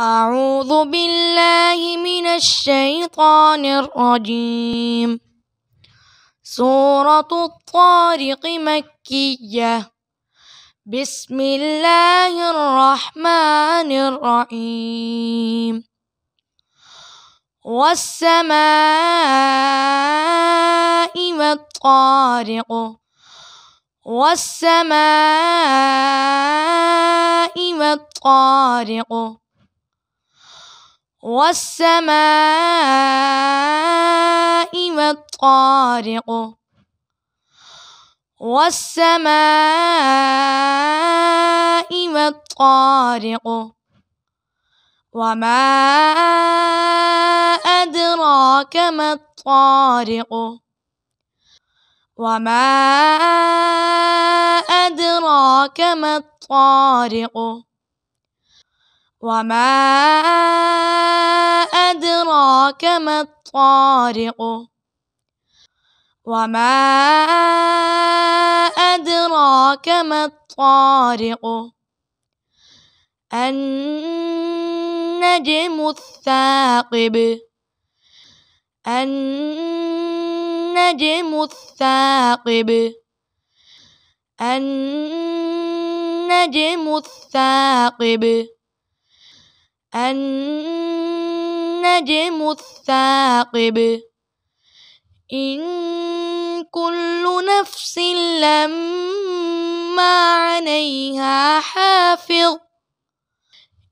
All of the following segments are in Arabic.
أعوذ بالله من الشيطان الرجيم سورة الطارق مكية بسم الله الرحمن الرحيم والسماء والطارق والسماء والطارق والسماء والطارق والسماء والطارق وما أدراك ما الطارق وما أدراك ما الطارق وما أدراك ما الطارق وما أدراك ما الطارق النجم الثاقب النجم الثاقب النجم الثاقب النجم الثاقب إن كل نفس لما عليها حافظ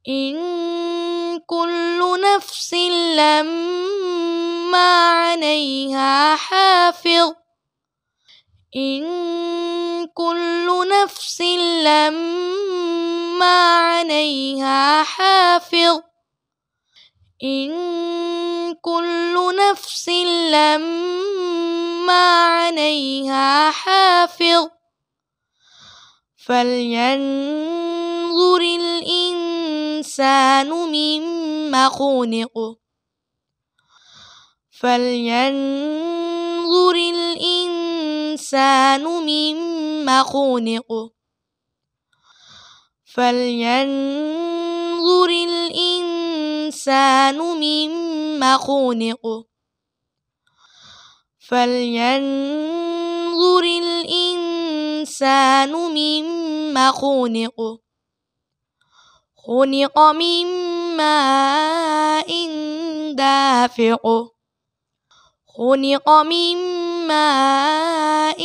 إن كل نفس لما عليها حافظ إن كل نفس لما عليها حافظ إن كل نفس لما عليها حافظ فلينظر الإنسان مما خلق فلينظر الإنسان مما ثم خلقوا فلينظر الإنسان مما خلق فلينظر الإنسان مما خلق خنق من ماء دافق خنق من ماء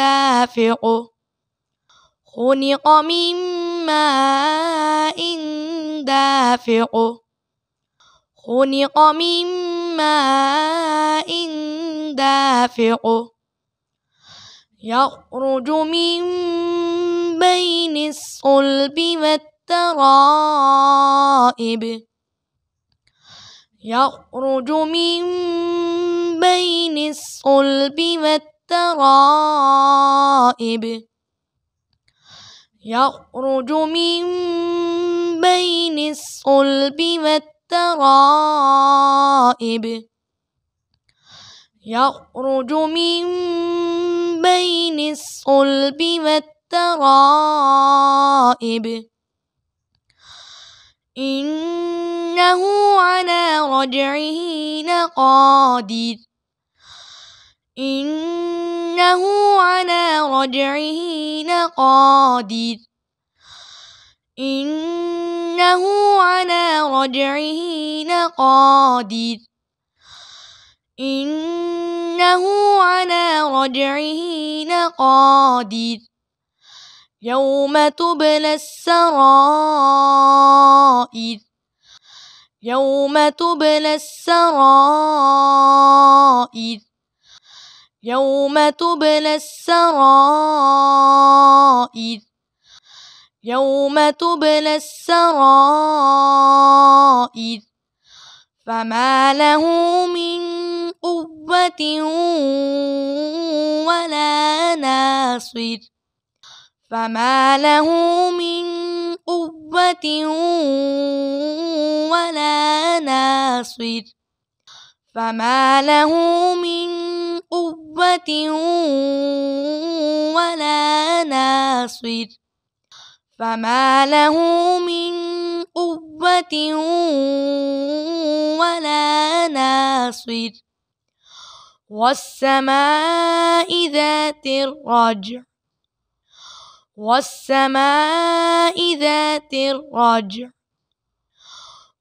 دافق خلق من ماء دافق خلق من ماء دافق يخرج من بين الصلب والترائب يخرج من بين الصلب والترائب الترائب يخرج من بين الصلب والترائب يخرج من بين الصلب والترائب إنه على رجعه لقادر إنه على رجعه لقادر إنه على رجعه لقادر إنه على رجعه لقادر يوم تبلى السرائر يوم تبلى السرائر يوم تبلى السرائر يوم تبلى السرائر فما له من قوة ولا ناصر فما له من قوة ولا ناصر فما له من قوة ربة ولا ناصر فما له من قوة ولا ناصر والسماء ذات الرجع والسماء ذات الرجع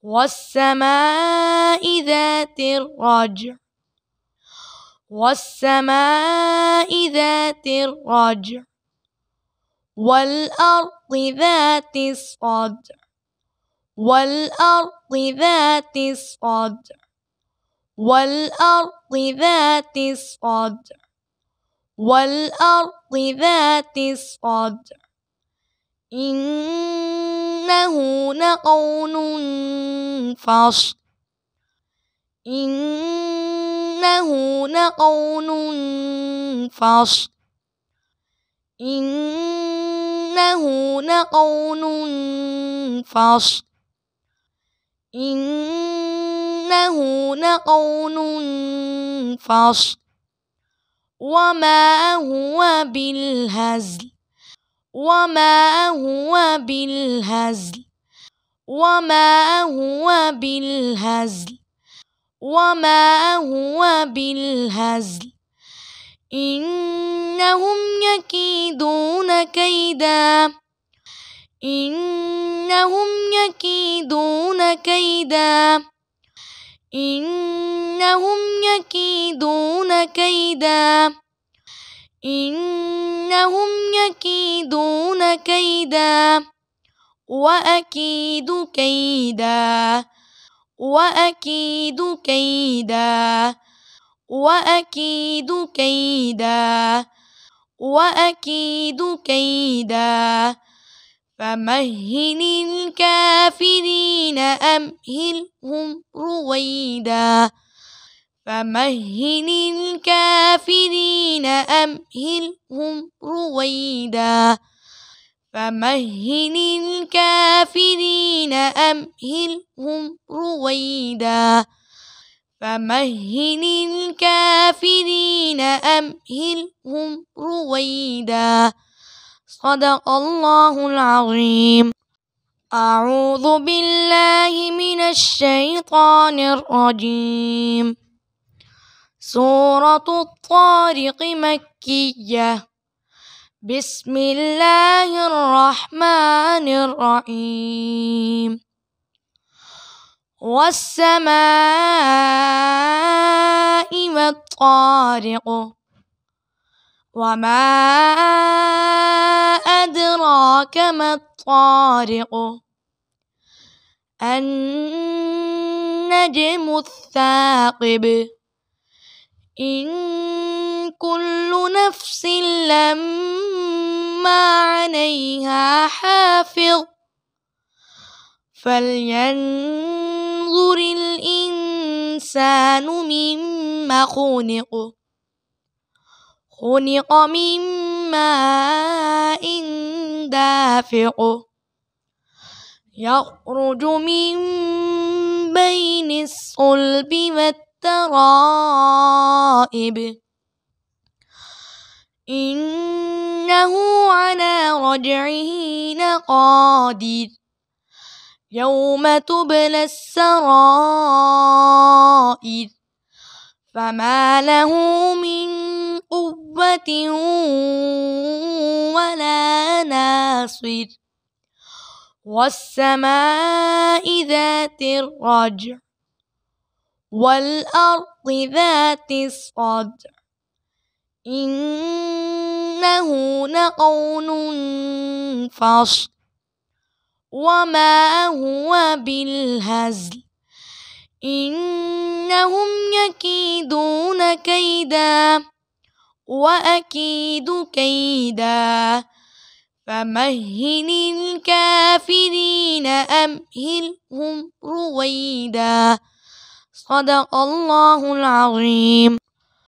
والسماء ذات الرجع والسماء ذات الرجع والأرض ذات الصدع والأرض ذات الصدع والأرض ذات الصدع والأرض ذات الصدع إنه لقول فصل إن إنه لقول فصل إنه لقول فصل إنه لقول فصل وما هو بالهزل وما هو بالهزل وما هو بالهزل وما هو بالهزل إنهم يكيدون كيدا إنهم يكيدون كيدا إنهم يكيدون كيدا إنهم يكيدون كيدا وأكيد كيدا وأكيد كيدا وأكيد كيدا وأكيد كيدا فمهل الكافرين أمهلهم رويدا فمهل الكافرين أمهلهم رويدا فمهل الكافرين أمهلهم رويدا فمهل الكافرين أمهلهم رويدا صدق الله العظيم أعوذ بالله من الشيطان الرجيم سورة الطارق مكية بسم الله الرحمن الرحيم والسماء والطارق وما أدراك ما الطارق النجم الثاقب إن كل نفس لما ما عليها حافظ فلينظر الإنسان مما خلق خلق من ماء دافق يخرج من بين الصلب والترائب إن إنه على رجعه لقادر يوم تبلى السرائر فما له من قوة ولا ناصر والسماء ذات الرجع والأرض ذات الصدر إنه لقول فصل وما هو بالهزل إنهم يكيدون كيدا وأكيد كيدا فمهل الكافرين أمهلهم رويدا صدق الله العظيم